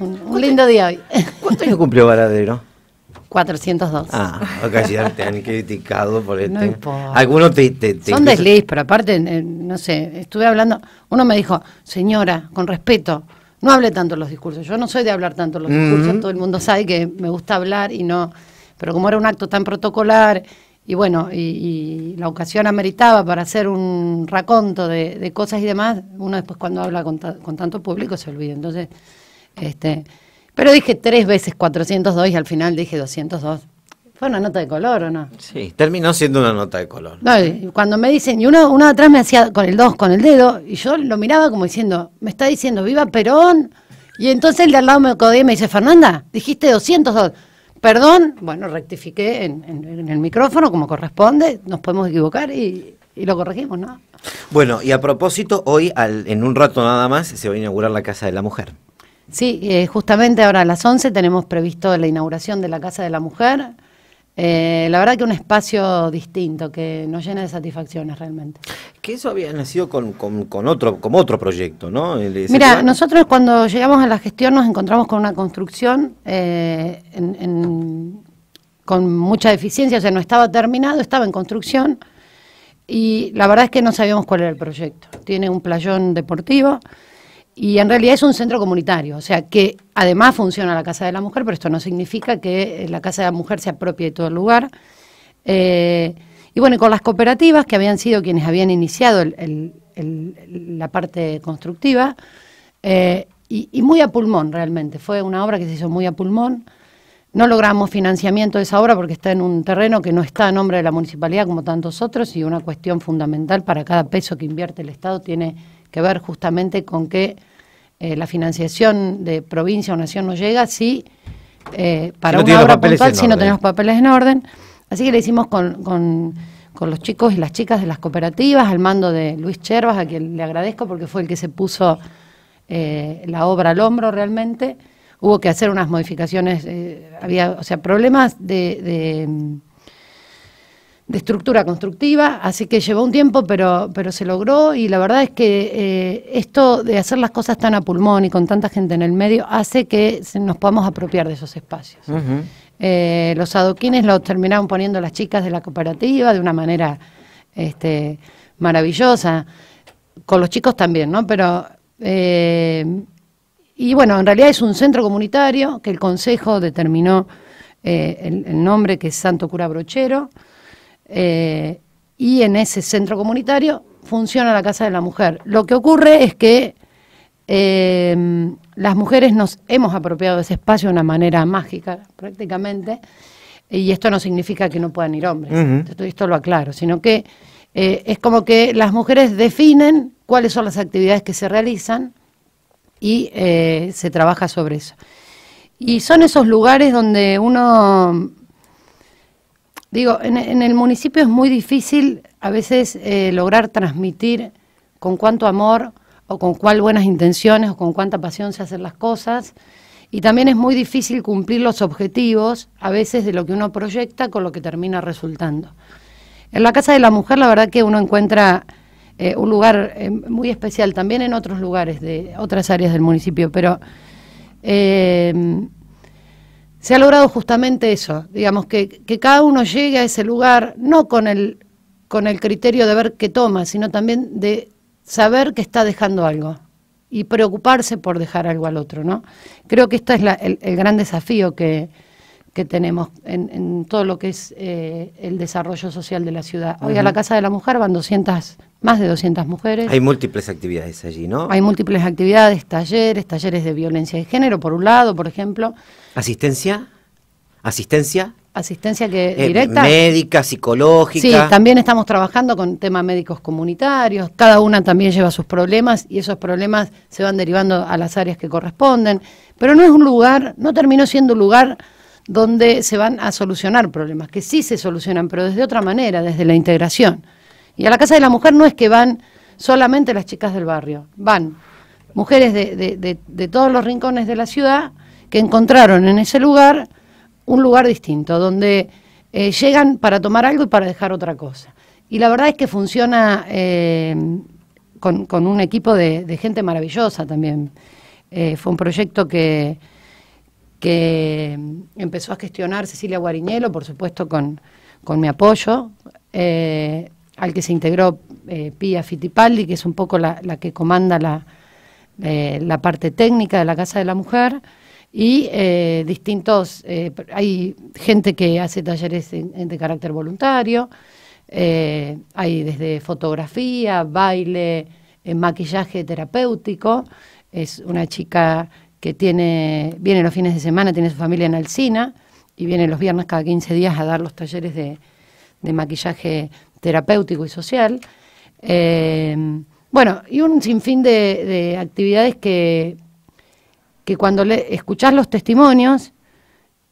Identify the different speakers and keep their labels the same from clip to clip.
Speaker 1: un, lindo día hoy. ¿Cuántos años
Speaker 2: cumplió Varadero?
Speaker 1: 402. Ah,
Speaker 2: casi te han criticado por este, Algunos te, Son desliz,
Speaker 1: pero aparte, eh, no sé, estuve hablando, uno me dijo, señora, con respeto, no hable tanto los discursos. Yo no soy de hablar tanto los discursos, mm. todo el mundo sabe que me gusta hablar y no, pero como era un acto tan protocolar y bueno, y, la ocasión ameritaba para hacer un raconto de, cosas y demás, uno después cuando habla con tanto público se olvida. Entonces este, pero dije tres veces 402 y al final dije 202. ¿Fue una nota de color o no?
Speaker 2: Sí, terminó siendo una nota de color.
Speaker 1: cuando me dicen, y uno, uno atrás me hacía con el 2, con el dedo, y yo lo miraba como diciendo, me está diciendo, viva Perón. Y entonces el de al lado me codía y me dice, Fernanda, dijiste 202. Perdón, bueno, rectifiqué en, el micrófono como corresponde, nos podemos equivocar y, y lo corregimos, ¿no?
Speaker 2: Bueno, y a propósito, hoy al, en un rato nada más se va a inaugurar la Casa de la Mujer.
Speaker 1: Sí, eh, justamente ahora a las 11 tenemos previsto la inauguración de la Casa de la Mujer. Eh, la verdad que un espacio distinto que nos llena de satisfacciones realmente.
Speaker 2: Que eso había nacido con, con, con otro, como otro proyecto, ¿no? Mira,
Speaker 1: nosotros cuando llegamos a la gestión nos encontramos con una construcción eh, con mucha deficiencia, o sea, no estaba terminado, estaba en construcción y la verdad es que no sabíamos cuál era el proyecto. Tiene un playón deportivo y en realidad es un centro comunitario, o sea que además funciona la Casa de la Mujer, pero esto no significa que eh, la Casa de la Mujer se apropie de todo el lugar. Eh, y bueno, con las cooperativas, que habían sido quienes habían iniciado la parte constructiva, eh, y, y, muy a pulmón realmente, fue una obra que se hizo muy a pulmón. No logramos financiamiento de esa obra porque está en un terreno que no está a nombre de la municipalidad como tantos otros y una cuestión fundamental para cada peso que invierte el Estado tiene que ver justamente con que eh, la financiación de provincia o nación no llega eh, si para no una obra puntual si no tenemos papeles en orden. Así que le hicimos con, los chicos y las chicas de las cooperativas, al mando de Luis Chervas, a quien le agradezco porque fue el que se puso eh, la obra al hombro realmente. Hubo que hacer unas modificaciones, había, o sea, problemas de de estructura constructiva, así que llevó un tiempo, pero, pero se logró y la verdad es que eh, esto de hacer las cosas tan a pulmón y con tanta gente en el medio hace que nos podamos apropiar de esos espacios. Eh, los adoquines los terminaron poniendo las chicas de la cooperativa de una manera este, maravillosa, con los chicos también, ¿no? Pero... Eh, y bueno, en realidad es un centro comunitario que el Consejo determinó el, el nombre que es Santo Cura Brochero. Eh, y en ese centro comunitario funciona la Casa de la Mujer. Lo que ocurre es que eh, las mujeres nos hemos apropiado de ese espacio de una manera mágica prácticamente, y esto no significa que no puedan ir hombres, esto, lo aclaro, sino que eh, es como que las mujeres definen cuáles son las actividades que se realizan y se trabaja sobre eso. Y son esos lugares donde uno Digo, en, el municipio es muy difícil a veces eh, lograr transmitir con cuánto amor o con cuál buenas intenciones o con cuánta pasión se hacen las cosas. Y también es muy difícil cumplir los objetivos a veces de lo que uno proyecta con lo que termina resultando. En la Casa de la Mujer la verdad que uno encuentra eh, un lugar eh, muy especial, también en otros lugares de otras áreas del municipio, pero... Eh, se ha logrado justamente eso, digamos, que, que cada uno llegue a ese lugar no con el, con el criterio de ver qué toma, sino también de saber que está dejando algo y preocuparse por dejar algo al otro, ¿no? Creo que este es el gran desafío que, que tenemos en, todo lo que es eh, el desarrollo social de la ciudad. Hoy a la Casa de la Mujer van 200, más de 200 mujeres. Hay
Speaker 2: múltiples actividades allí, ¿no? Hay
Speaker 1: múltiples actividades, talleres, talleres de violencia de género, por un lado, por ejemplo.
Speaker 2: ¿Asistencia? ¿Asistencia?
Speaker 1: asistencia que eh, directa. médica,
Speaker 2: psicológica. Sí,
Speaker 1: también estamos trabajando con temas médicos comunitarios. Cada una también lleva sus problemas y esos problemas se van derivando a las áreas que corresponden. Pero no es un lugar, no terminó siendo un lugar donde se van a solucionar problemas, que sí se solucionan, pero desde otra manera, desde la integración. Y a la Casa de la Mujer no es que van solamente las chicas del barrio, van mujeres de, todos los rincones de la ciudad que encontraron en ese lugar un lugar distinto, donde eh, llegan para tomar algo y para dejar otra cosa. Y la verdad es que funciona eh, con, un equipo de, gente maravillosa también. Eh, fue un proyecto que, que empezó a gestionar Cecilia Guariñelo, por supuesto con, con mi apoyo, eh, al que se integró eh, Pia Fittipaldi, que es un poco la, que comanda la, eh, la parte técnica de la Casa de la Mujer, y distintos, hay gente que hace talleres de carácter voluntario, hay desde fotografía, baile, maquillaje terapéutico, es una chica que tiene, viene los fines de semana, tiene su familia en Alcina y viene los viernes cada 15 días a dar los talleres de, maquillaje terapéutico y social. Eh, bueno, y un sinfín de, actividades que, que cuando le, escuchás los testimonios,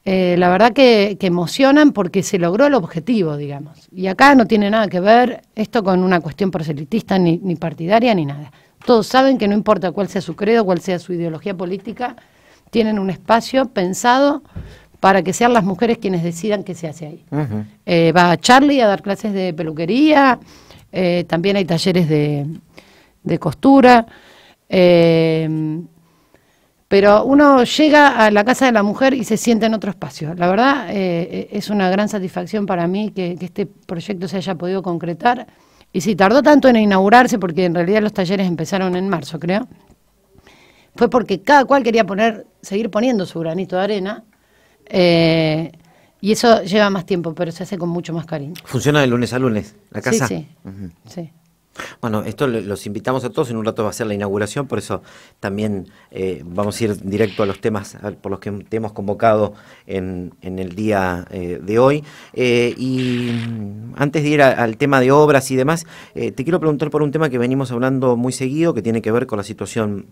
Speaker 1: eh, la verdad que, emocionan porque se logró el objetivo, digamos. Y acá no tiene nada que ver esto con una cuestión proselitista, ni, ni partidaria, ni nada. Todos saben que no importa cuál sea su credo, cuál sea su ideología política, tienen un espacio pensado para que sean las mujeres quienes decidan qué se hace ahí. Eh, va a eh, Charlie a dar clases de peluquería, eh, también hay talleres de, costura. Eh, pero uno llega a la casa de la mujer y se siente en otro espacio. La verdad es una gran satisfacción para mí que, este proyecto se haya podido concretar. Y si tardó tanto en inaugurarse, porque en realidad los talleres empezaron en marzo, creo, fue porque cada cual quería poner, seguir poniendo su granito de arena. Eh, y eso lleva más tiempo, pero se hace con mucho más cariño.
Speaker 2: ¿Funciona de lunes a lunes la casa? Sí, sí. Bueno, esto los invitamos a todos, en un rato va a ser la inauguración, por eso también eh, vamos a ir directo a los temas por los que te hemos convocado en, el día eh, de hoy. Eh, y antes de ir al tema de obras y demás, te quiero preguntar por un tema que venimos hablando muy seguido, que tiene que ver con la situación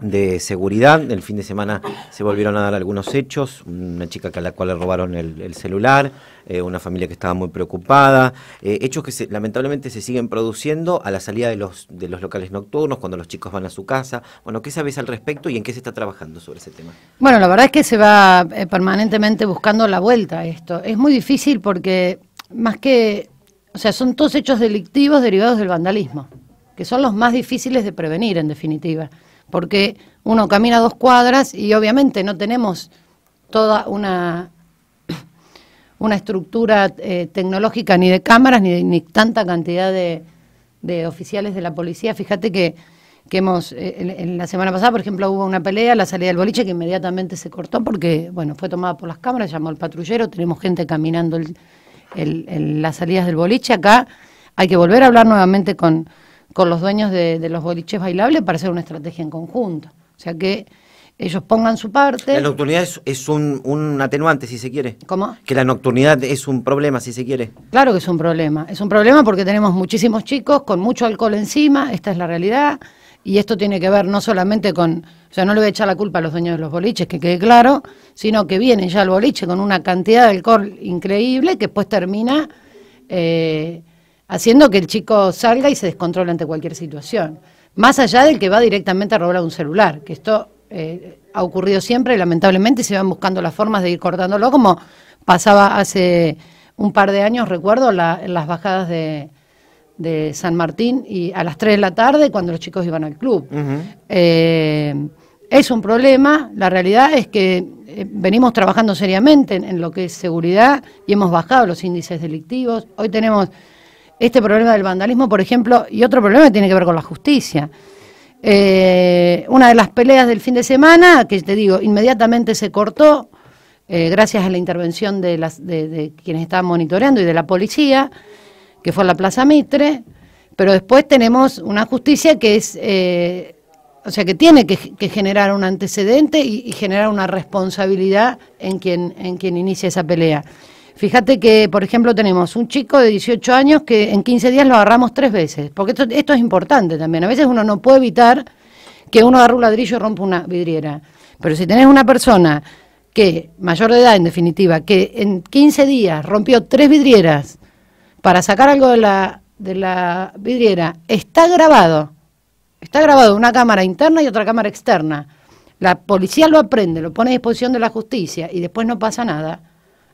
Speaker 2: de seguridad. El fin de semana se volvieron a dar algunos hechos, una chica a la cual le robaron el, celular, eh, una familia que estaba muy preocupada, eh, hechos que lamentablemente se siguen produciendo a la salida de los, locales nocturnos, cuando los chicos van a su casa. Bueno, ¿qué sabes al respecto y en qué se está trabajando sobre ese tema?
Speaker 1: Bueno, la verdad es que se va eh, permanentemente buscando la vuelta a esto. Es muy difícil porque más que, o sea, son todos hechos delictivos derivados del vandalismo, que son los más difíciles de prevenir en definitiva porque uno camina dos cuadras y obviamente no tenemos toda una, estructura eh, tecnológica ni de cámaras ni, ni tanta cantidad de, oficiales de la policía. Fíjate que, hemos, eh, en, la semana pasada, por ejemplo, hubo una pelea, la salida del boliche que inmediatamente se cortó porque, bueno, fue tomada por las cámaras, llamó el patrullero, tenemos gente caminando las salidas del boliche acá. Hay que volver a hablar nuevamente con, con los dueños de, los boliches bailables para hacer una estrategia en conjunto. O sea que ellos pongan su parte. La
Speaker 2: nocturnidad es, un, atenuante, si se quiere. ¿Cómo? Que la nocturnidad es un problema, si se quiere.
Speaker 1: Claro que es un problema. Es un problema porque tenemos muchísimos chicos con mucho alcohol encima, esta es la realidad. Y esto tiene que ver no solamente con, o sea, no le voy a echar la culpa a los dueños de los boliches, que quede claro, sino que viene ya el boliche con una cantidad de alcohol increíble que después termina eh, haciendo que el chico salga y se descontrole ante cualquier situación. Más allá del que va directamente a robar un celular, que esto eh, ha ocurrido siempre, y lamentablemente, se van buscando las formas de ir cortándolo, como pasaba hace un par de años, recuerdo, en las bajadas de, San Martín y a las 3 de la tarde cuando los chicos iban al club. Eh, es un problema, la realidad es que eh, venimos trabajando seriamente en lo que es seguridad y hemos bajado los índices delictivos. Hoy tenemos este problema del vandalismo, por ejemplo, y otro problema que tiene que ver con la justicia. Eh, una de las peleas del fin de semana, que te digo, inmediatamente se cortó, eh, gracias a la intervención de, las, de, quienes estaban monitoreando y de la policía, que fue en la Plaza Mitre, pero después tenemos una justicia que es, eh, o sea, que tiene que, generar un antecedente y, generar una responsabilidad en quien, en quien inicia esa pelea. Fíjate que, por ejemplo, tenemos un chico de 18 años que en 15 días lo agarramos tres veces, porque esto, esto es importante también. A veces uno no puede evitar que uno agarre un ladrillo y rompa una vidriera. Pero si tenés una persona que, mayor de edad en definitiva, que en 15 días rompió tres vidrieras para sacar algo de la, de la vidriera, está grabado. Está grabado una cámara interna y otra cámara externa. La policía lo aprende, lo pone a disposición de la justicia y después no pasa nada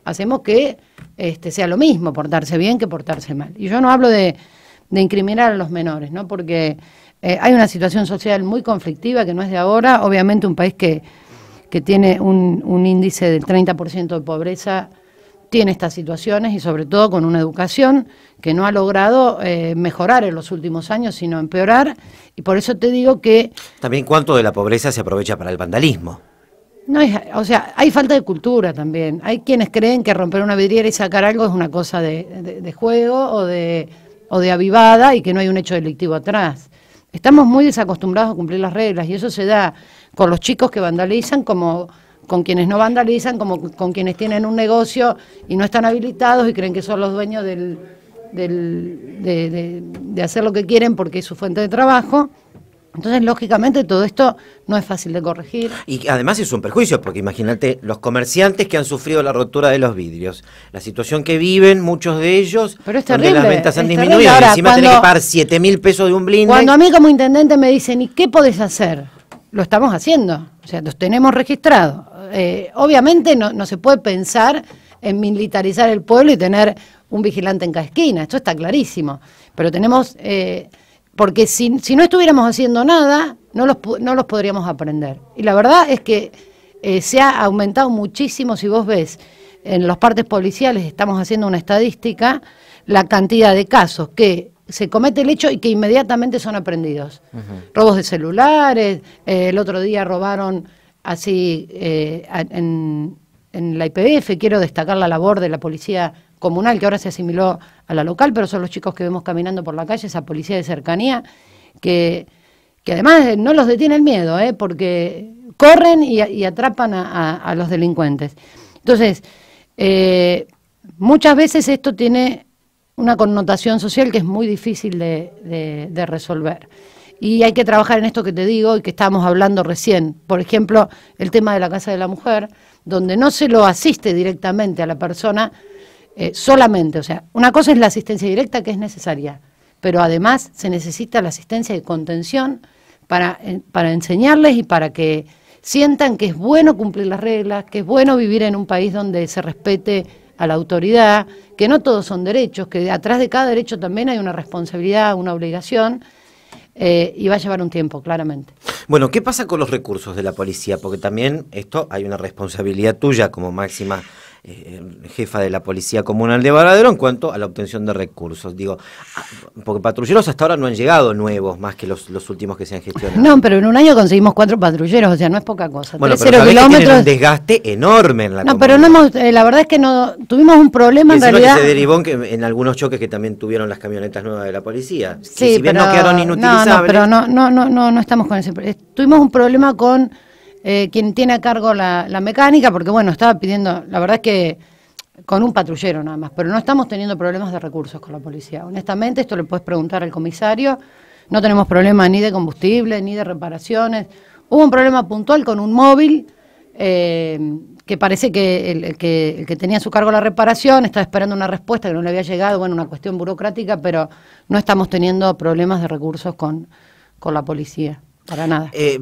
Speaker 1: hacemos que este, sea lo mismo portarse bien que portarse mal. Y yo no hablo de, incriminar a los menores, ¿no? Porque eh, hay una situación social muy conflictiva que no es de ahora. Obviamente un país que, que tiene un, índice del 30% de pobreza tiene estas situaciones y sobre todo con una educación que no ha logrado eh, mejorar en los últimos años, sino empeorar. Y por eso te digo que...
Speaker 2: También cuánto de la pobreza se aprovecha para el vandalismo.
Speaker 1: No o sea, hay falta de cultura también. Hay quienes creen que romper una vidriera y sacar algo es una cosa de, juego o de, o de avivada y que no hay un hecho delictivo atrás. Estamos muy desacostumbrados a cumplir las reglas y eso se da con los chicos que vandalizan como con quienes no vandalizan, como con quienes tienen un negocio y no están habilitados y creen que son los dueños del, de, de hacer lo que quieren porque es su fuente de trabajo. Entonces, lógicamente, todo esto no es fácil de corregir.
Speaker 2: Y además es un perjuicio, porque imagínate, los comerciantes que han sufrido la rotura de los vidrios, la situación que viven muchos de ellos, Pero es terrible, las ventas han disminuido, Ahora, encima cuando, que pagar 7 mil pesos de un blinde. Cuando a
Speaker 1: mí como intendente me dicen, ¿y qué podés hacer? Lo estamos haciendo, o sea, los tenemos registrados. Eh, obviamente no, se puede pensar en militarizar el pueblo y tener un vigilante en cada esquina, esto está clarísimo. Pero tenemos... Eh, porque si, no estuviéramos haciendo nada, no los, no los podríamos aprender. Y la verdad es que eh, se ha aumentado muchísimo, si vos ves, en las partes policiales estamos haciendo una estadística, la cantidad de casos que se comete el hecho y que inmediatamente son aprendidos. Robos de celulares, eh, el otro día robaron así eh, en, en la IPF, quiero destacar la labor de la policía comunal, que ahora se asimiló a la local, pero son los chicos que vemos caminando por la calle, esa policía de cercanía, que, que además eh, no los detiene el miedo, eh, porque corren y, atrapan a, los delincuentes. Entonces, eh, muchas veces esto tiene una connotación social que es muy difícil de, de resolver. Y hay que trabajar en esto que te digo y que estábamos hablando recién. Por ejemplo, el tema de la Casa de la Mujer, donde no se lo asiste directamente a la persona, eh, solamente, o sea, una cosa es la asistencia directa que es necesaria, pero además se necesita la asistencia de contención para, eh, para enseñarles y para que sientan que es bueno cumplir las reglas, que es bueno vivir en un país donde se respete a la autoridad, que no todos son derechos, que atrás de cada derecho también hay una responsabilidad, una obligación, eh, y va a llevar un tiempo, claramente.
Speaker 2: Bueno, ¿qué pasa con los recursos de la policía? Porque también esto hay una responsabilidad tuya como máxima eh, jefa de la Policía Comunal de Varadero en cuanto a la obtención de recursos. Digo, ah, porque patrulleros hasta ahora no han llegado nuevos, más que los, últimos que se han gestionado.
Speaker 1: No, pero en un año conseguimos cuatro patrulleros, o sea, no es poca cosa. Bueno, pero un
Speaker 2: desgaste enorme en la No,
Speaker 1: pero no hemos, eh, la verdad es que no tuvimos un problema en realidad. que se derivó
Speaker 2: en, algunos choques que también tuvieron las camionetas nuevas de la policía. Sí, si pero, no quedaron inutilizables. No, pero
Speaker 1: no, no, no, no, no estamos con ese problema. Eh, tuvimos un problema con eh, quien tiene a cargo la, mecánica, porque bueno, estaba pidiendo, la verdad es que con un patrullero nada más, pero no estamos teniendo problemas de recursos con la policía. Honestamente, esto le puedes preguntar al comisario, no tenemos problema ni de combustible, ni de reparaciones. Hubo un problema puntual con un móvil eh, que parece que el, que tenía a su cargo la reparación estaba esperando una respuesta que no le había llegado, bueno, una cuestión burocrática, pero no estamos teniendo problemas de recursos con la policía.
Speaker 2: Para nada. Eh,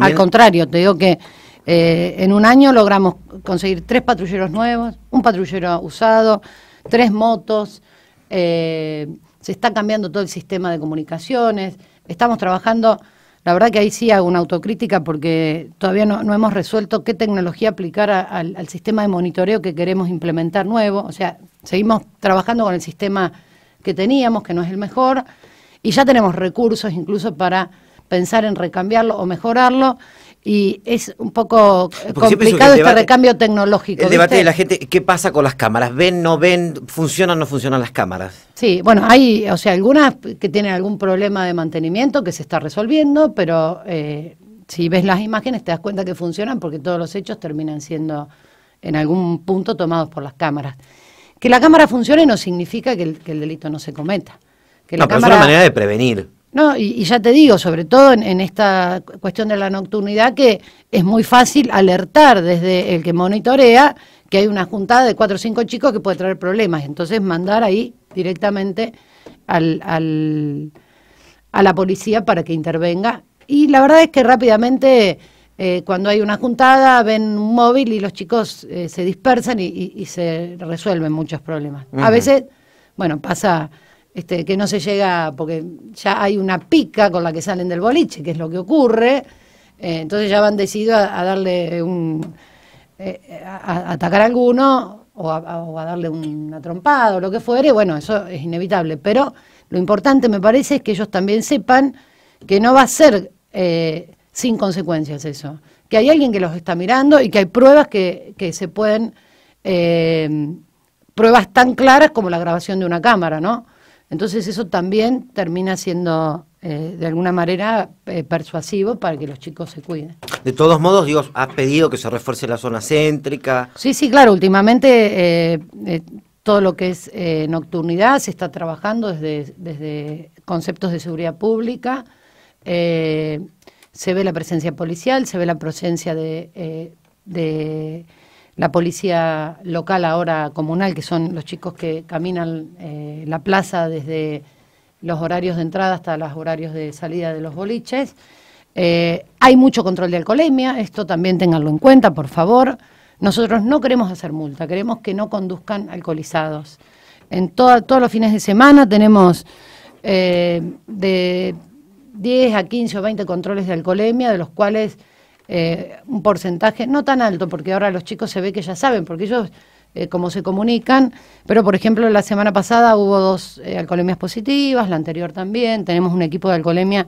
Speaker 2: al contrario,
Speaker 1: te digo que eh, en un año logramos conseguir tres patrulleros nuevos, un patrullero usado, tres motos, eh, se está cambiando todo el sistema de comunicaciones, estamos trabajando... La verdad que ahí sí hago una autocrítica porque todavía no, hemos resuelto qué tecnología aplicar al sistema de monitoreo que queremos implementar nuevo. O sea, seguimos trabajando con el sistema que teníamos, que no es el mejor, y ya tenemos recursos incluso para pensar en recambiarlo o mejorarlo y es un poco
Speaker 2: eh, complicado este recambio
Speaker 1: tecnológico. El debate de la
Speaker 2: gente, ¿qué pasa con las cámaras? ¿Ven, no ven? ¿Funcionan, o no funcionan las cámaras?
Speaker 1: Sí, bueno, hay, o sea, algunas que tienen algún problema de mantenimiento que se está resolviendo, pero eh, si ves las imágenes te das cuenta que funcionan porque todos los hechos terminan siendo en algún punto tomados por las cámaras. Que la cámara funcione no significa que el, delito no se cometa. Que la no, cámara, pero es una manera de
Speaker 2: prevenir.
Speaker 1: No, y, ya te digo, sobre todo en, esta cuestión de la nocturnidad, que es muy fácil alertar desde el que monitorea que hay una juntada de cuatro o cinco chicos que puede traer problemas. Entonces, mandar ahí directamente a la policía para que intervenga. Y la verdad es que rápidamente, eh, cuando hay una juntada, ven un móvil y los chicos eh, se dispersan y, se resuelven muchos problemas. A veces, bueno, pasa este, que no se llega, porque ya hay una pica con la que salen del boliche, que es lo que ocurre, eh, entonces ya van decididos a, darle un, eh, a, atacar a alguno o a, darle una trompada o lo que fuere, bueno, eso es inevitable, pero lo importante me parece es que ellos también sepan que no va a ser eh, sin consecuencias eso, que hay alguien que los está mirando y que hay pruebas que, que se pueden, pruebas tan claras como la grabación de una cámara, ¿no? Entonces eso también termina siendo eh, de alguna manera eh, persuasivo para que los chicos se cuiden.
Speaker 2: De todos modos, Dios has pedido que se refuerce la zona céntrica.
Speaker 1: Sí, sí, claro, últimamente eh, todo lo que es nocturnidad se está trabajando desde, desde conceptos de seguridad pública, se ve la presencia policial, se ve la presencia de la policía local, ahora comunal, que son los chicos que caminan eh, la plaza desde los horarios de entrada hasta los horarios de salida de los boliches. Eh, hay mucho control de alcoholemia, esto también tenganlo en cuenta, por favor. Nosotros no queremos hacer multa, queremos que no conduzcan alcoholizados. En todos los fines de semana tenemos eh, de 10 a 15 o 20 controles de alcoholemia, de los cuales eh, un porcentaje, no tan alto, porque ahora los chicos se ve que ya saben, porque ellos eh, cómo se comunican, pero por ejemplo la semana pasada hubo dos alcolemias eh, alcoholemias positivas, la anterior también, tenemos un equipo de alcoholemia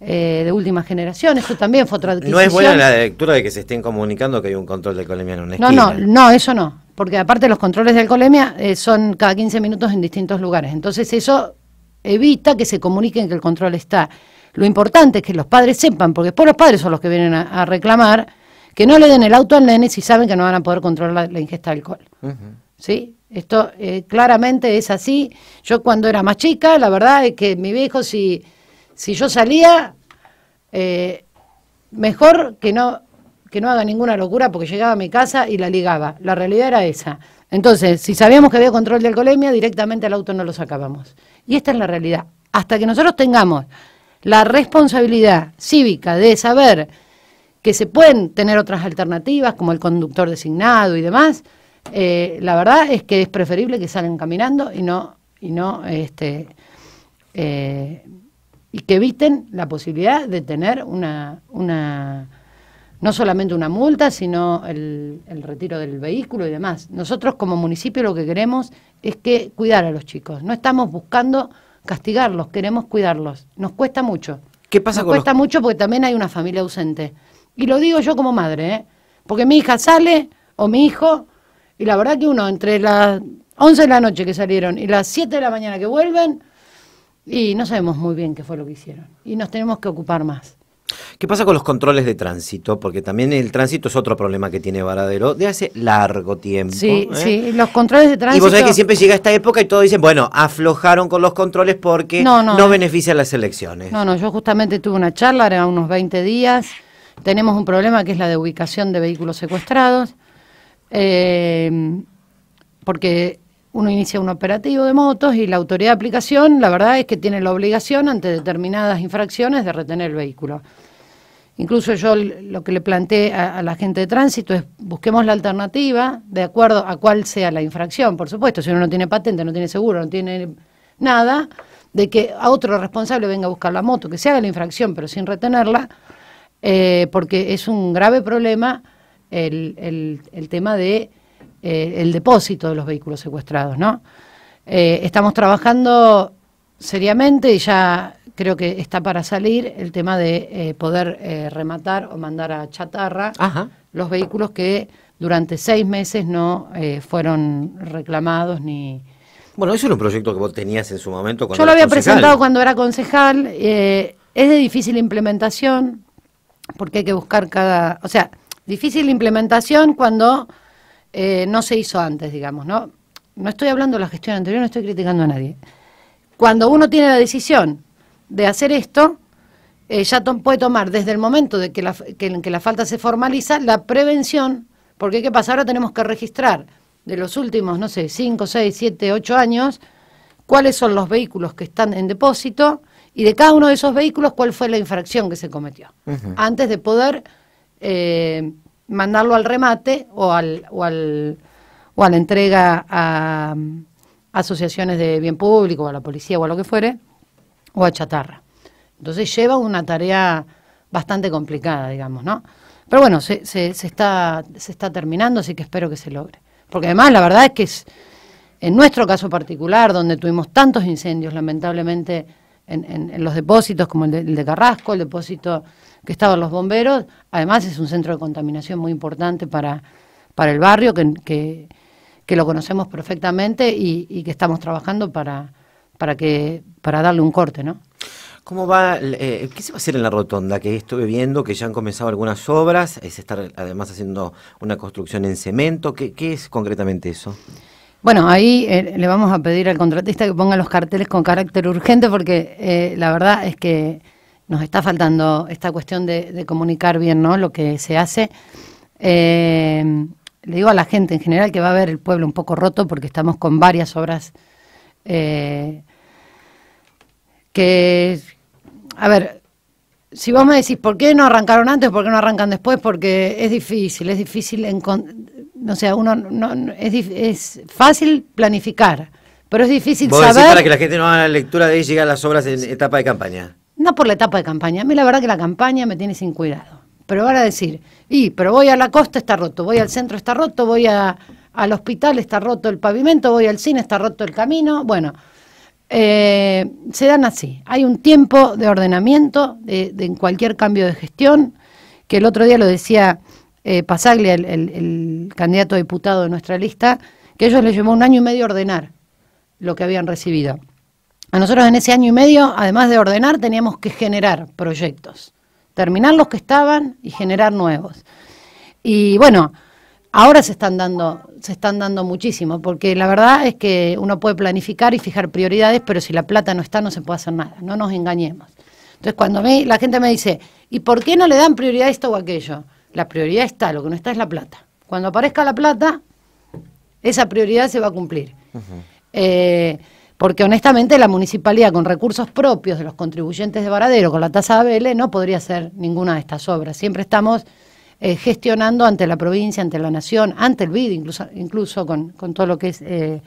Speaker 1: de última generación, eso también fue otra No es buena la
Speaker 2: lectura de que se estén comunicando que hay un control de alcoholemia en un esquina. No, no,
Speaker 1: no, eso no, porque aparte los controles de alcoholemia son cada 15 minutos en distintos lugares, entonces eso evita que se comuniquen que el control está. Lo importante es que los padres sepan, porque después los padres son los que vienen a, reclamar, que no le den el auto al nene si saben que no van a poder controlar la, ingesta de alcohol. ¿Sí? Esto eh, claramente es así. Yo cuando era más chica, la verdad es que mi viejo, si, si yo salía, eh, mejor que no, que no haga ninguna locura porque llegaba a mi casa y la ligaba. La realidad era esa. Entonces, si sabíamos que había control de alcoholemia, directamente al auto no lo sacábamos. Y esta es la realidad. Hasta que nosotros tengamos la responsabilidad cívica de saber que se pueden tener otras alternativas, como el conductor designado y demás, eh, la verdad es que es preferible que salgan caminando y no, y no, este, eh, y que eviten la posibilidad de tener una, una no solamente una multa, sino el, el, retiro del vehículo y demás. Nosotros como municipio lo que queremos es que cuidar a los chicos. No estamos buscando castigarlos, queremos cuidarlos. Nos cuesta mucho.
Speaker 2: ¿Qué pasa Nos cuesta
Speaker 1: mucho porque también hay una familia ausente. Y lo digo yo como madre, ¿eh? porque mi hija sale o mi hijo, y la verdad que uno entre las 11 de la noche que salieron y las 7 de la mañana que vuelven, y no sabemos muy bien qué fue lo que hicieron. Y nos tenemos que ocupar más.
Speaker 2: ¿Qué pasa con los controles de tránsito? Porque también el tránsito es otro problema que tiene Varadero de hace largo tiempo. Sí, ¿eh? sí,
Speaker 1: los controles de tránsito. Y vos sabés que
Speaker 2: siempre llega esta época y todos dicen, bueno, aflojaron con los controles porque no, no, beneficia las elecciones.
Speaker 1: No, no, yo justamente tuve una charla, era unos 20 días. Tenemos un problema que es la de ubicación de vehículos secuestrados. Eh, porque uno inicia un operativo de motos y la autoridad de aplicación, la verdad es que tiene la obligación ante determinadas infracciones de retener el vehículo. Incluso yo lo que le planteé a, la gente de tránsito es busquemos la alternativa de acuerdo a cuál sea la infracción. Por supuesto, si uno no tiene patente, no tiene seguro, no tiene nada, de que a otro responsable venga a buscar la moto, que se haga la infracción pero sin retenerla, eh, porque es un grave problema el tema de eh, el depósito de los vehículos secuestrados, ¿no? Eh, estamos trabajando seriamente y ya creo que está para salir el tema de eh, poder rematar o mandar a chatarra los vehículos que durante seis meses no fueron reclamados ni,
Speaker 2: bueno, eso era un proyecto que vos tenías en su momento. Cuando Yo lo había presentado
Speaker 1: cuando era concejal. es de difícil implementación porque hay que buscar cada. O sea, difícil implementación cuando eh, no se hizo antes, digamos, ¿no? No estoy hablando de la gestión anterior, no estoy criticando a nadie. Cuando uno tiene la decisión de hacer esto, eh, ya puede tomar desde el momento de que la, que, en que la falta se formaliza la prevención, porque ¿qué pasa? Ahora tenemos que registrar de los últimos, no sé, 5, 6, 7, 8 años, cuáles son los vehículos que están en depósito y de cada uno de esos vehículos cuál fue la infracción que se cometió, antes de poder eh, mandarlo al remate o al, o al o a la entrega a, mm, asociaciones de bien público, a la policía o a lo que fuere, o a chatarra. Entonces lleva una tarea bastante complicada, digamos, ¿no? Pero bueno, se, se, se, está, se está terminando, así que espero que se logre. Porque además la verdad es que es, en nuestro caso particular, donde tuvimos tantos incendios, lamentablemente, en, los depósitos, como el de, Carrasco, el depósito que estaban los bomberos. Además es un centro de contaminación muy importante para, para el barrio, que, lo conocemos perfectamente y, que estamos trabajando para, para, darle un corte, ¿no?
Speaker 2: ¿Cómo va? Eh, ¿Qué se va a hacer en la rotonda? Que estuve viendo que ya han comenzado algunas obras, es estar además haciendo una construcción en cemento. qué es concretamente eso?
Speaker 1: Bueno, ahí eh, le vamos a pedir al contratista que ponga los carteles con carácter urgente porque eh, la verdad es que nos está faltando esta cuestión de, comunicar bien ¿no? lo que se hace. Eh, le digo a la gente en general que va a ver el pueblo un poco roto porque estamos con varias obras que, a ver, si vos me decís por qué no arrancaron antes, por qué no arrancan después, porque es difícil, es difícil encontrar o sea, uno no, es, fácil planificar, pero es difícil ¿Vos saber. Decís para que la gente
Speaker 2: no haga la lectura de ahí a las obras en etapa de campaña.
Speaker 1: No por la etapa de campaña. A mí la verdad que la campaña me tiene sin cuidado. Pero van a decir, y, pero voy a la costa, está roto, voy al centro, está roto, voy al hospital, está roto el pavimento, voy al cine, está roto el camino. Bueno, eh, se dan así. Hay un tiempo de ordenamiento en cualquier cambio de gestión, que el otro día lo decía eh, Pasaglia, el, candidato a diputado de nuestra lista, que ellos les llevó un año y medio ordenar lo que habían recibido. A nosotros en ese año y medio, además de ordenar, teníamos que generar proyectos, terminar los que estaban y generar nuevos. Y bueno, ahora se están dando, se están dando muchísimo, porque la verdad es que uno puede planificar y fijar prioridades, pero si la plata no está, no se puede hacer nada, no nos engañemos. Entonces, cuando la gente me dice, ¿y por qué no le dan prioridad esto o aquello? La prioridad está, lo que no está es la plata. Cuando aparezca la plata, esa prioridad se va a cumplir. Eh, porque honestamente la municipalidad con recursos propios de los contribuyentes de Varadero, con la tasa ABL, no podría hacer ninguna de estas obras. Siempre estamos eh, gestionando ante la provincia, ante la nación, ante el BID, incluso, incluso con, todo lo que es... Eh,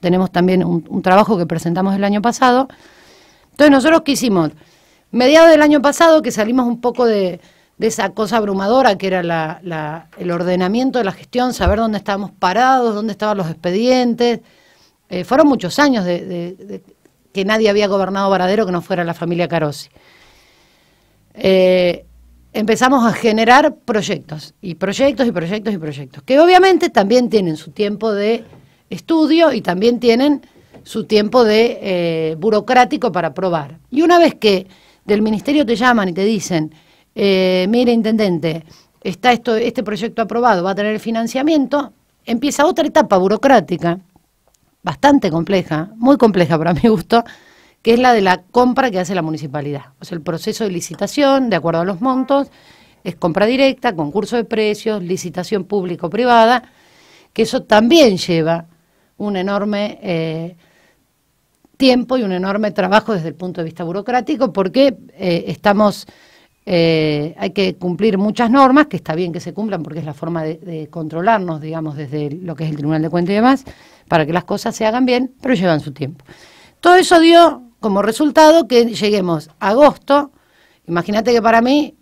Speaker 1: tenemos también un, trabajo que presentamos el año pasado. Entonces nosotros qué hicimos? Mediado del año pasado, que salimos un poco de, de esa cosa abrumadora que era el ordenamiento de la gestión, saber dónde estábamos parados, dónde estaban los expedientes. Eh, fueron muchos años de, que nadie había gobernado Varadero que no fuera la familia Carosi. Eh, empezamos a generar proyectos, y proyectos, y proyectos, y proyectos, que obviamente también tienen su tiempo de estudio y también tienen su tiempo de eh, burocrático para probar. Y una vez que del ministerio te llaman y te dicen, eh, mire, intendente, está esto, este proyecto aprobado, va a tener el financiamiento, empieza otra etapa burocrática, bastante compleja, muy compleja para mi gusto, que es la de la compra que hace la municipalidad. O sea, el proceso de licitación, de acuerdo a los montos, es compra directa, concurso de precios, licitación público-privada, que eso también lleva un enorme eh, tiempo y un enorme trabajo desde el punto de vista burocrático, porque eh, estamos eh, hay que cumplir muchas normas, que está bien que se cumplan porque es la forma de, controlarnos, digamos, desde lo que es el Tribunal de Cuentas y demás, para que las cosas se hagan bien, pero llevan su tiempo. Todo eso dio como resultado que lleguemos a agosto. Imagínate que para mí,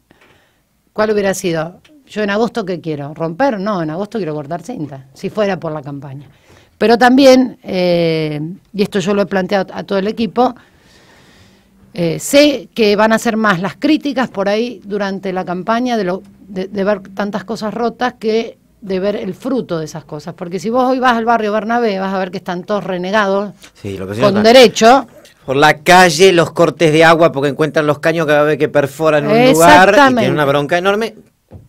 Speaker 1: ¿cuál hubiera sido? Yo en agosto, ¿qué quiero? ¿Romper? No, en agosto quiero cortar cinta, si fuera por la campaña. Pero también, eh, y esto yo lo he planteado a todo el equipo, eh, sé que van a ser más las críticas por ahí durante la campaña de, ver tantas cosas rotas que de ver el fruto de esas cosas. Porque si vos hoy vas al barrio Bernabé, vas a ver que están todos renegados
Speaker 2: con derecho. Por la calle, los cortes de agua, porque encuentran los caños cada vez que perforan un lugar y tienen una bronca enorme.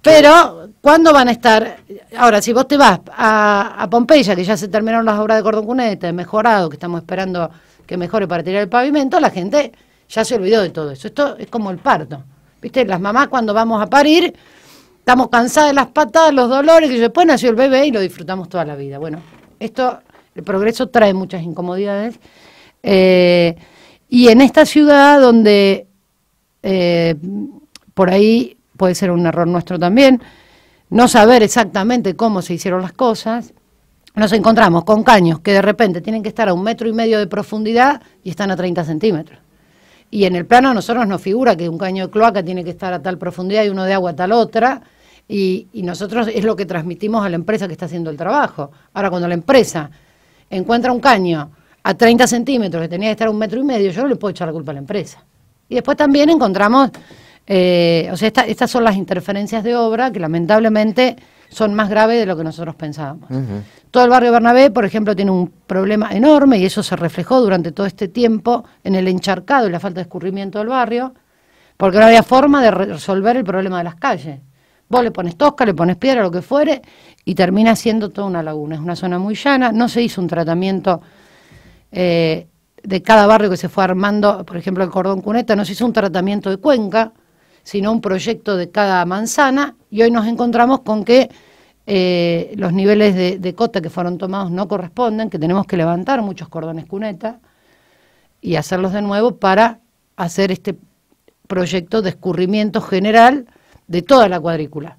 Speaker 1: Pero, ¿cuándo van a estar? Ahora, si vos te vas a, Pompeya, que ya se terminaron las obras de cordón mejorado, que estamos esperando que mejore para tirar el pavimento, la gente ya se olvidó de todo eso. Esto es como el parto. ¿Viste? Las mamás cuando vamos a parir, estamos cansadas de las patadas, los dolores, y después nació el bebé y lo disfrutamos toda la vida. Bueno, esto, el progreso trae muchas incomodidades. Eh, y en esta ciudad donde eh, por ahí puede ser un error nuestro también, no saber exactamente cómo se hicieron las cosas, nos encontramos con caños que de repente tienen que estar a un metro y medio de profundidad y están a 30 centímetros. Y en el plano a nosotros nos figura que un caño de cloaca tiene que estar a tal profundidad y uno de agua a tal otra. Y, nosotros es lo que transmitimos a la empresa que está haciendo el trabajo. Ahora, cuando la empresa encuentra un caño a 30 centímetros que tenía que estar a un metro y medio, yo no le puedo echar la culpa a la empresa. Y después también encontramos, eh, o sea, estas son las interferencias de obra que lamentablemente son más graves de lo que nosotros pensábamos. Todo el barrio Bernabé, por ejemplo, tiene un problema enorme y eso se reflejó durante todo este tiempo en el encharcado y la falta de escurrimiento del barrio, porque no había forma de resolver el problema de las calles. Vos le pones tosca, le pones piedra, lo que fuere, y termina siendo toda una laguna. Es una zona muy llana, no se hizo un tratamiento eh, de cada barrio que se fue armando, por ejemplo, el cordón cuneta, no se hizo un tratamiento de cuenca, sino un proyecto de cada manzana, y hoy nos encontramos con que eh, los niveles de, de, cota que fueron tomados no corresponden, que tenemos que levantar muchos cordones cuneta y hacerlos de nuevo para hacer este proyecto de escurrimiento general de toda la cuadrícula.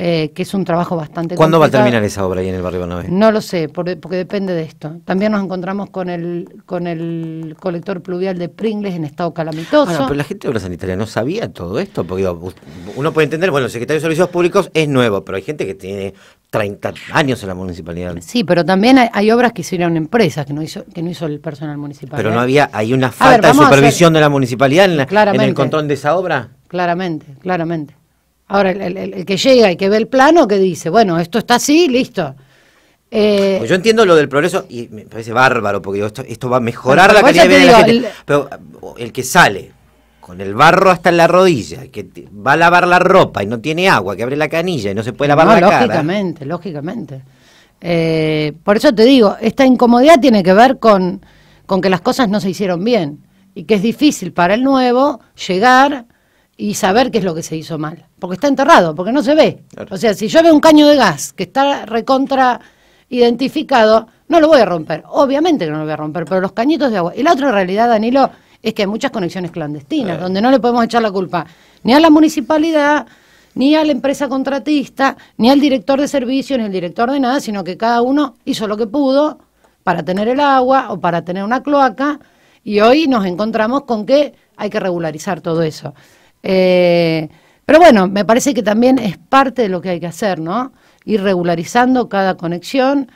Speaker 1: Eh, que es un trabajo bastante ¿Cuándo va a terminar
Speaker 2: esa obra ahí en el barrio Bernabé? No
Speaker 1: lo sé, porque, depende de esto. También nos encontramos con el, con el colector pluvial de Pringles en estado calamitoso. pero la gente de
Speaker 2: obra sanitaria no sabía todo esto, porque uno puede entender, bueno, el secretario de Servicios Públicos es nuevo, pero hay gente que tiene 30 años en la municipalidad. Sí,
Speaker 1: pero también hay, obras que hicieron empresas, que no hizo que no hizo el personal municipal. Pero ¿eh? no había,
Speaker 2: hay una falta de supervisión de la municipalidad en, en el control de esa obra.
Speaker 1: Claramente, claramente. Ahora, el, que llega y que ve el plano, que dice, bueno, esto está así, listo. Eh, pues
Speaker 2: yo entiendo lo del progreso y me parece bárbaro, porque esto, va a mejorar la calidad de vida pero eh, el que sale con el barro hasta en la rodilla, que va a lavar la ropa y no tiene agua, que abre la canilla y no se puede lavar la lógicamente, cara.
Speaker 1: Lógicamente, lógicamente. Eh, por eso te digo, esta incomodidad tiene que ver con, con que las cosas no se hicieron bien y que es difícil para el nuevo llegar y saber qué es lo que se hizo mal, porque está enterrado, porque no se ve. O sea, si yo veo un caño de gas que está recontra identificado, no lo voy a romper. Obviamente que no lo voy a romper, pero los cañitos de agua. Y la otra realidad, Danilo, es que hay muchas conexiones clandestinas, eh. donde no le podemos echar la culpa ni a la municipalidad, ni a la empresa contratista, ni al director de servicio, ni al director de nada, sino que cada uno hizo lo que pudo para tener el agua o para tener una cloaca, y hoy nos encontramos con que hay que regularizar todo eso. Eh, pero bueno, me parece que también es parte de lo que hay que hacer, ¿no? Ir regularizando cada conexión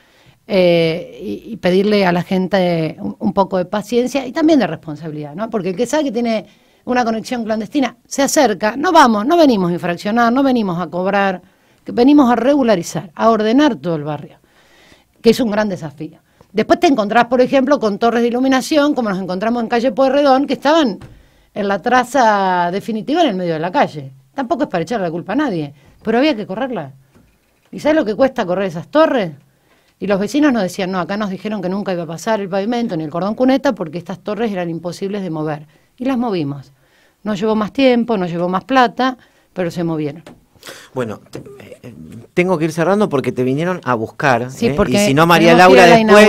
Speaker 1: eh, y, pedirle a la gente un, poco de paciencia y también de responsabilidad, ¿no? Porque el que sabe que tiene una conexión clandestina se acerca, no vamos, no venimos a infraccionar, no venimos a cobrar, venimos a regularizar, a ordenar todo el barrio, que es un gran desafío. Después te encontrás, por ejemplo, con torres de iluminación, como nos encontramos en calle Pueyrredón, que estaban en la traza definitiva en el medio de la calle. Tampoco es para echarle la culpa a nadie, pero había que correrla. ¿Y sabes lo que cuesta correr esas torres? Y los vecinos nos decían, no, acá nos dijeron que nunca iba a pasar el pavimento ni el cordón cuneta porque estas torres eran imposibles de mover. Y las movimos. No llevó más tiempo, no llevó más plata, pero se movieron.
Speaker 2: Bueno, eh, tengo que ir cerrando porque te vinieron a buscar. Sí, ¿eh? porque y si no, María Laura después.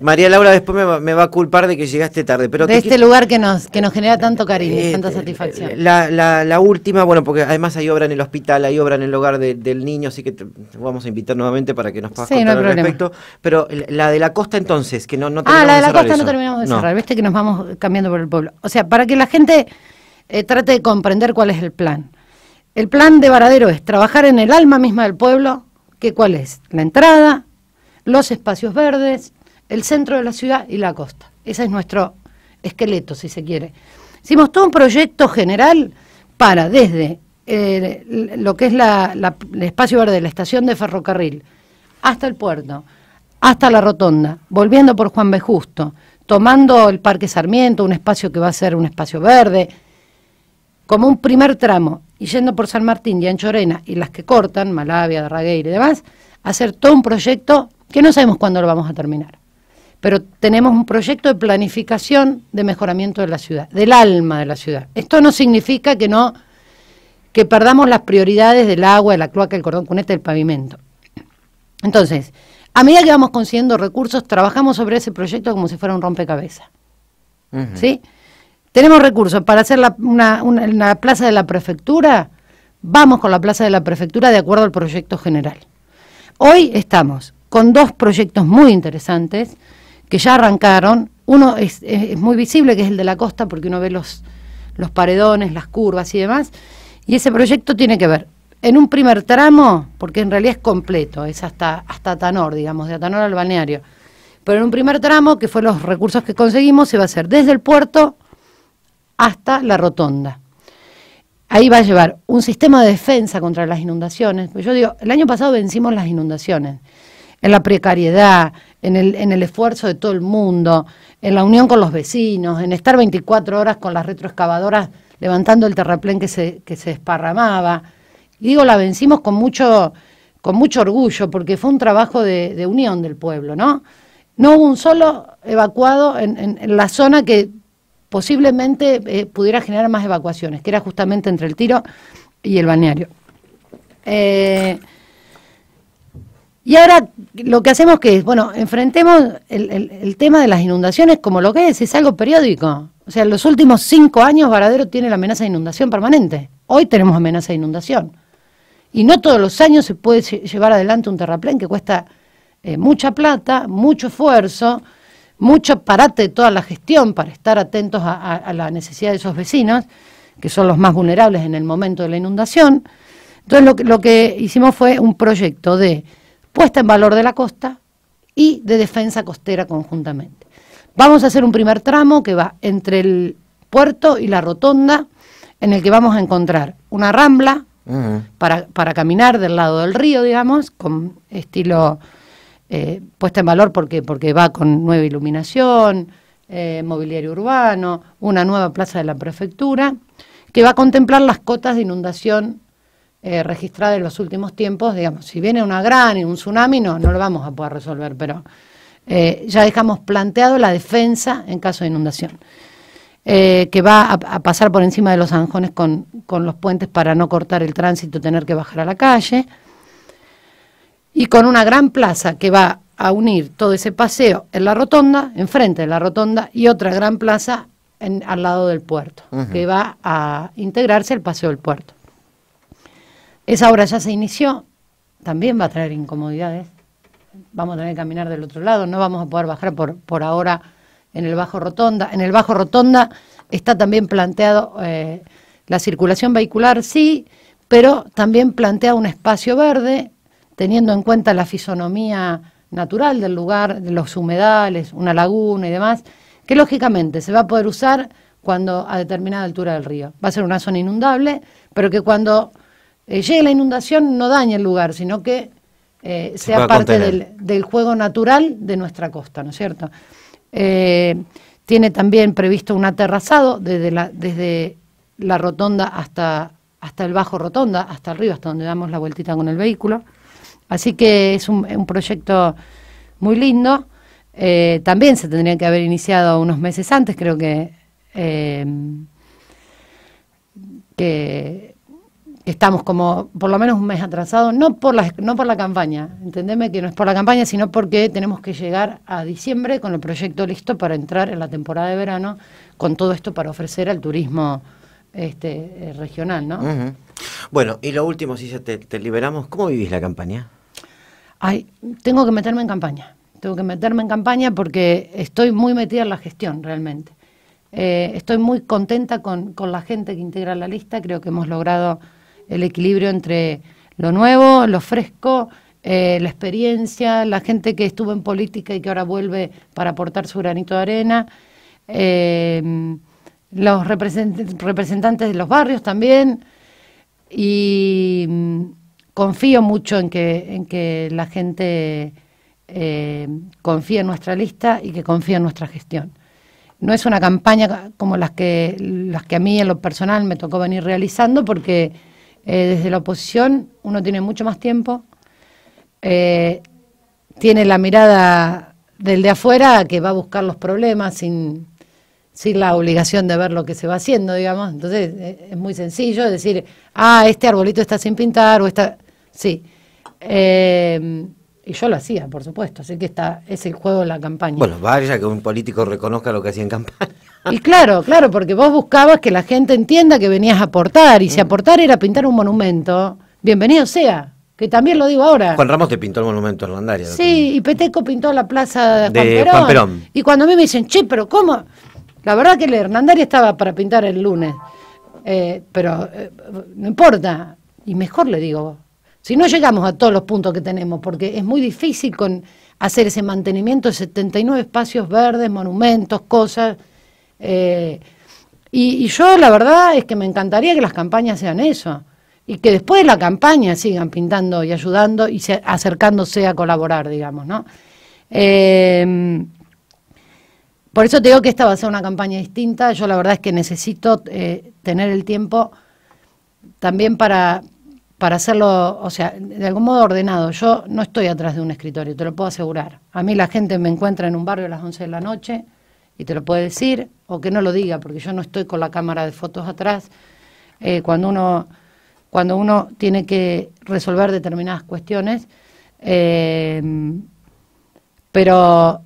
Speaker 2: María Laura después me, va a culpar de que llegaste tarde. Pero de este lugar
Speaker 1: que nos, que nos genera tanto cariño, y eh, tanta satisfacción.
Speaker 2: La, la, última, bueno, porque además hay obra en el hospital, hay obra en el hogar del niño, así que vamos a invitar nuevamente para que nos puedas contar al respecto. Pero la de la costa entonces, que no, no terminamos Ah, la de la costa no terminamos de cerrar,
Speaker 1: viste que nos vamos cambiando por el pueblo. O sea, para que la gente trate de comprender cuál es el plan. El plan de Varadero es trabajar en el alma misma del pueblo, que cuál es? La entrada, los espacios verdes, el centro de la ciudad y la costa. Ese es nuestro esqueleto, si se quiere. Hicimos todo un proyecto general para desde eh, lo que es el espacio verde, la estación de ferrocarril, hasta el puerto, hasta la rotonda, volviendo por Juan B. Justo, tomando el Parque Sarmiento, un espacio que va a ser un espacio verde, como un primer tramo, y yendo por San Martín y Anchorena, y las que cortan, Malavia, Darragueira y demás, hacer todo un proyecto que no sabemos cuándo lo vamos a terminar. Pero tenemos un proyecto de planificación de mejoramiento de la ciudad, del alma de la ciudad. Esto no significa que no que perdamos las prioridades del agua, de la cloaca, el cordón cuneta, el pavimento. Entonces, a medida que vamos consiguiendo recursos, trabajamos sobre ese proyecto como si fuera un rompecabezas. ¿Sí? ¿Tenemos recursos para hacer una, plaza de la prefectura? Vamos con la plaza de la prefectura de acuerdo al proyecto general. Hoy estamos con dos proyectos muy interesantes que ya arrancaron. Uno es, muy visible, que es el de la costa, porque uno ve los, los paredones, las curvas y demás. Y ese proyecto tiene que ver, en un primer tramo, porque en realidad es completo, es hasta, hasta Atanor, digamos, de Atanor al balneario. Pero en un primer tramo, que fue los recursos que conseguimos, se va a hacer desde el puerto hasta la rotonda. Ahí va a llevar un sistema de defensa contra las inundaciones. Yo digo, el año pasado vencimos las inundaciones, en la precariedad, en el, en el esfuerzo de todo el mundo, en la unión con los vecinos, en estar 24 horas con las retroexcavadoras levantando el terraplén que se, que se desparramaba. Y digo, la vencimos con mucho, con mucho orgullo, porque fue un trabajo de, unión del pueblo, ¿no? No hubo un solo evacuado en la zona que posiblemente eh, pudiera generar más evacuaciones, que era justamente entre el tiro y el balneario. Eh, y ahora lo que hacemos que es, bueno, enfrentemos el, tema de las inundaciones como lo que es, es algo periódico. O sea, en los últimos cinco años Varadero tiene la amenaza de inundación permanente. Hoy tenemos amenaza de inundación. Y no todos los años se puede llevar adelante un terraplén que cuesta eh, mucha plata, mucho esfuerzo, mucho parate de toda la gestión para estar atentos a, la necesidad de esos vecinos, que son los más vulnerables en el momento de la inundación. Entonces lo, que hicimos fue un proyecto de puesta en valor de la costa y de defensa costera conjuntamente. Vamos a hacer un primer tramo que va entre el puerto y la rotonda, en el que vamos a encontrar una rambla para, para caminar del lado del río, digamos, con estilo eh, puesta en valor porque, porque va con nueva iluminación, eh, mobiliario urbano, una nueva plaza de la prefectura, que va a contemplar las cotas de inundación eh, registradas en los últimos tiempos, digamos, si viene una gran, y un tsunami, no, lo vamos a poder resolver, pero ya dejamos planteado la defensa en caso de inundación, que va a, pasar por encima de los anjones con, con los puentes para no cortar el tránsito, tener que bajar a la calle y con una gran plaza que va a unir todo ese paseo en la rotonda, enfrente de la rotonda, y otra gran plaza en, al lado del puerto, que va a integrarse el paseo del puerto. Esa obra ya se inició, también va a traer incomodidades. Vamos a tener que caminar del otro lado, no vamos a poder bajar por, por ahora en el Bajo Rotonda. En el Bajo Rotonda está también planteado eh, la circulación vehicular, sí, pero también plantea un espacio verde teniendo en cuenta la fisonomía natural del lugar, de los humedales, una laguna y demás, que lógicamente se va a poder usar cuando a determinada altura del río. Va a ser una zona inundable, pero que cuando eh, llegue la inundación no dañe el lugar, sino que eh, sea parte del, juego natural de nuestra costa, ¿no es cierto? Eh, tiene también previsto un aterrazado desde la, rotonda hasta, hasta el bajo rotonda, hasta el río, hasta donde damos la vueltita con el vehículo. Así que es un, proyecto muy lindo. Eh, también se tendría que haber iniciado unos meses antes, creo que, em, que estamos como por lo menos un mes atrasado. no por la, no por la campaña, entendeme que no es por la campaña, sino porque tenemos que llegar a diciembre con el proyecto listo para entrar en la temporada de verano con todo esto para ofrecer al turismo este, eh, regional, ¿no?
Speaker 2: Bueno, y lo último, si ya te, liberamos, ¿cómo vivís la campaña?
Speaker 1: Ay, tengo que meterme en campaña, tengo que meterme en campaña porque estoy muy metida en la gestión realmente. Eh, estoy muy contenta con, la gente que integra la lista, creo que hemos logrado el equilibrio entre lo nuevo, lo fresco, eh, la experiencia, la gente que estuvo en política y que ahora vuelve para aportar su granito de arena. Eh, los representantes de los barrios también. Y mm, confío mucho en que, en que la gente confía eh, confíe en nuestra lista y que confíe en nuestra gestión. No es una campaña como las que, las que a mí en lo personal me tocó venir realizando porque eh, desde la oposición uno tiene mucho más tiempo, eh, tiene la mirada del de afuera que va a buscar los problemas sin sin la obligación de ver lo que se va haciendo, digamos. Entonces eh, es muy sencillo decir, ah, este arbolito está sin pintar o está... Sí. Eh, y yo lo hacía, por supuesto, así que está, es el juego de la campaña. Bueno,
Speaker 2: vaya que un político reconozca lo que hacía en campaña.
Speaker 1: Y claro, claro, porque vos buscabas que la gente entienda que venías a aportar, y si mm. aportar era pintar un monumento, bienvenido sea, que también lo digo ahora. Juan
Speaker 2: Ramos te pintó el monumento en Landaria. Sí,
Speaker 1: y Peteco pintó la plaza de Y cuando a mí me dicen, che, pero ¿cómo? La verdad que el Hernandaria estaba para pintar el lunes, eh, pero eh, no importa. Y mejor le digo, si no llegamos a todos los puntos que tenemos, porque es muy difícil con hacer ese mantenimiento de 79 espacios verdes, monumentos, cosas. Eh, y, yo la verdad es que me encantaría que las campañas sean eso. Y que después de la campaña sigan pintando y ayudando y acercándose a colaborar, digamos, ¿no? Por eso te digo que esta va a ser una campaña distinta. Yo la verdad es que necesito eh, tener el tiempo también para, para hacerlo, o sea, de algún modo ordenado. Yo no estoy atrás de un escritorio, te lo puedo asegurar. A mí la gente me encuentra en un barrio a las 11 de la noche y te lo puede decir, o que no lo diga, porque yo no estoy con la cámara de fotos atrás. Eh, cuando, uno, cuando uno tiene que resolver determinadas cuestiones, eh, pero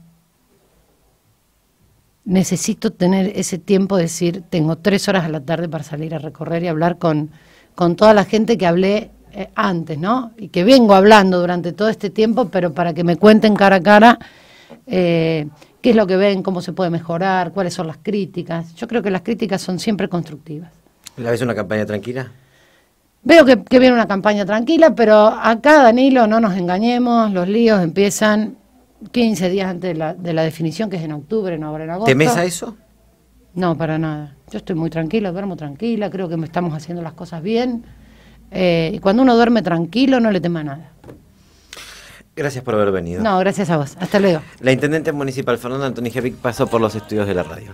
Speaker 1: necesito tener ese tiempo de decir, tengo tres horas a la tarde para salir a recorrer y hablar con, con toda la gente que hablé eh, antes, ¿no? Y que vengo hablando durante todo este tiempo, pero para que me cuenten cara a cara eh, qué es lo que ven, cómo se puede mejorar, cuáles son las críticas. Yo creo que las críticas son siempre constructivas.
Speaker 2: ¿La ves una campaña tranquila?
Speaker 1: Veo que, que viene una campaña tranquila, pero acá, Danilo, no nos engañemos, los líos empiezan 15 días antes de la, definición, que es en octubre, no habrá en agosto. ¿Temes a eso? No, para nada. Yo estoy muy tranquila, duermo tranquila, creo que me estamos haciendo las cosas bien. Eh, y cuando uno duerme tranquilo, no le tema nada.
Speaker 2: Gracias por haber venido. No, gracias a vos. Hasta luego. La intendente municipal Fernanda Antoni pasó por los estudios de la radio.